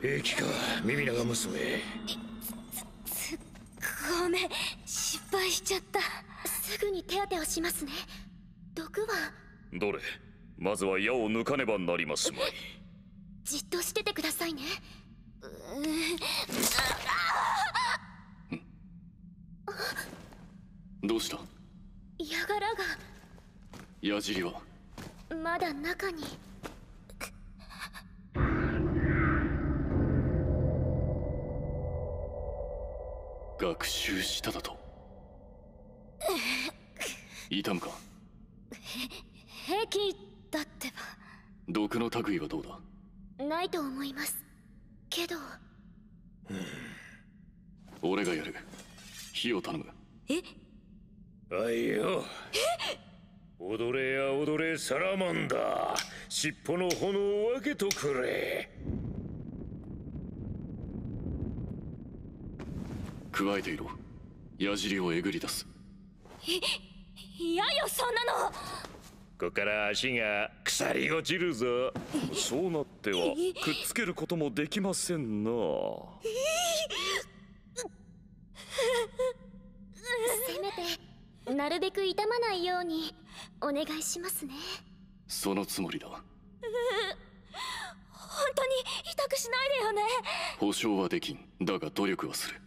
平気か耳長娘ごめん失敗しちゃったすぐに手当てをしますね毒はどれまずは矢を抜かねばなりますまいじっとしててくださいねうんどうした矢柄が矢尻はまだ中に学習しただと 痛むか平気だってば毒の類はどうだないと思いますけど、俺がやる火を頼むえあいよ踊れや踊れサラマンダー尻尾の炎を分けとくれ加えていろ矢尻をえぐり出すい嫌よそんなのここから足が腐り落ちるぞそうなってはくっつけることもできませんなせめてなるべく痛まないようにお願いしますねそのつもりだ本当に痛くしないでよね保証はできんだが努力はする